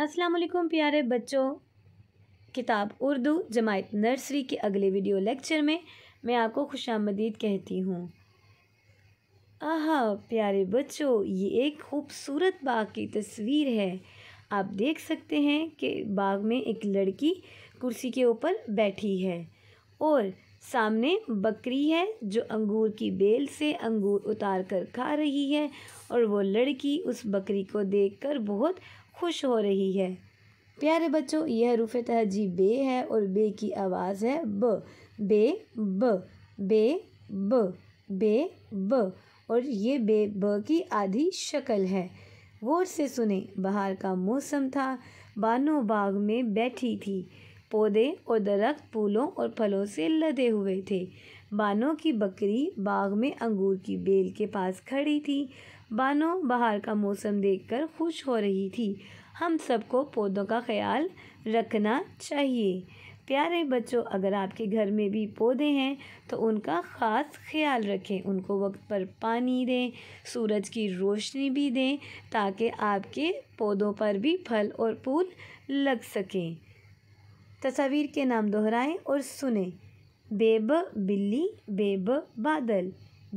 अस्सलाम वालेकुम प्यारे बच्चों किताब उर्दू जमायत नर्सरी के अगले वीडियो लेक्चर में मैं आपको खुश आमदीद कहती हूँ आह प्यारे बच्चों ये एक खूबसूरत बाग की तस्वीर है आप देख सकते हैं कि बाग में एक लड़की कुर्सी के ऊपर बैठी है और सामने बकरी है जो अंगूर की बेल से अंगूर उतार कर खा रही है और वो लड़की उस बकरी को देखकर बहुत खुश हो रही है प्यारे बच्चों यह रूफ़ तहजी बे है और बे की आवाज़ है ब बे ब बे ब बे ब और ये बे ब की आधी शक्ल है गौर से सुने बाहर का मौसम था बानो बाग में बैठी थी पौधे और दरख्त फूलों और फलों से लदे हुए थे बानो की बकरी बाग में अंगूर की बेल के पास खड़ी थी बानो बाहर का मौसम देखकर खुश हो रही थी हम सबको पौधों का ख्याल रखना चाहिए प्यारे बच्चों अगर आपके घर में भी पौधे हैं तो उनका ख़ास ख्याल रखें उनको वक्त पर पानी दें सूरज की रोशनी भी दें ताकि आपके पौधों पर भी फल और फूल लग सकें तस्वीर के नाम दोहराएं और सुने बेब बिल्ली बेब बादल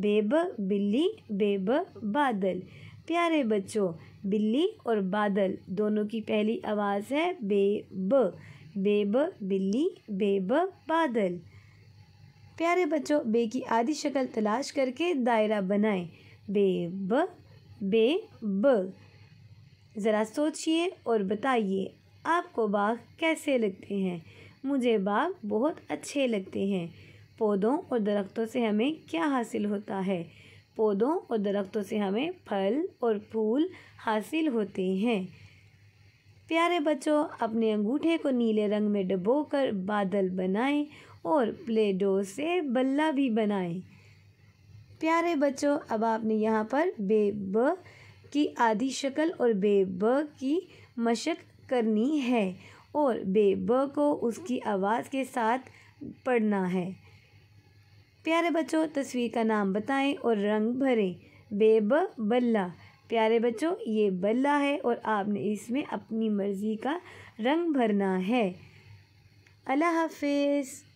बेब बिल्ली बेब बादल प्यारे बच्चों बिल्ली और बादल दोनों की पहली आवाज़ है बेब बेब बिल्ली बेब बादल प्यारे बच्चों बे की आधी शक्ल तलाश करके दायरा बनाएं बेब ब ज़रा सोचिए और बताइए आपको बाग कैसे लगते हैं मुझे बाग बहुत अच्छे लगते हैं पौधों और दरख्तों से हमें क्या हासिल होता है पौधों और दरख्तों से हमें फल और फूल हासिल होते हैं प्यारे बच्चों अपने अंगूठे को नीले रंग में कर बादल बनाएं और प्लेडो से बल्ला भी बनाएं प्यारे बच्चों अब आपने यहाँ पर बेब की आधी शक्ल और बेब की मशक करनी है और बेब को उसकी आवाज़ के साथ पढ़ना है प्यारे बच्चों तस्वीर का नाम बताएं और रंग भरें बेब बल्ला प्यारे बच्चों ये बल्ला है और आपने इसमें अपनी मर्ज़ी का रंग भरना है अल्लाह हाफिज़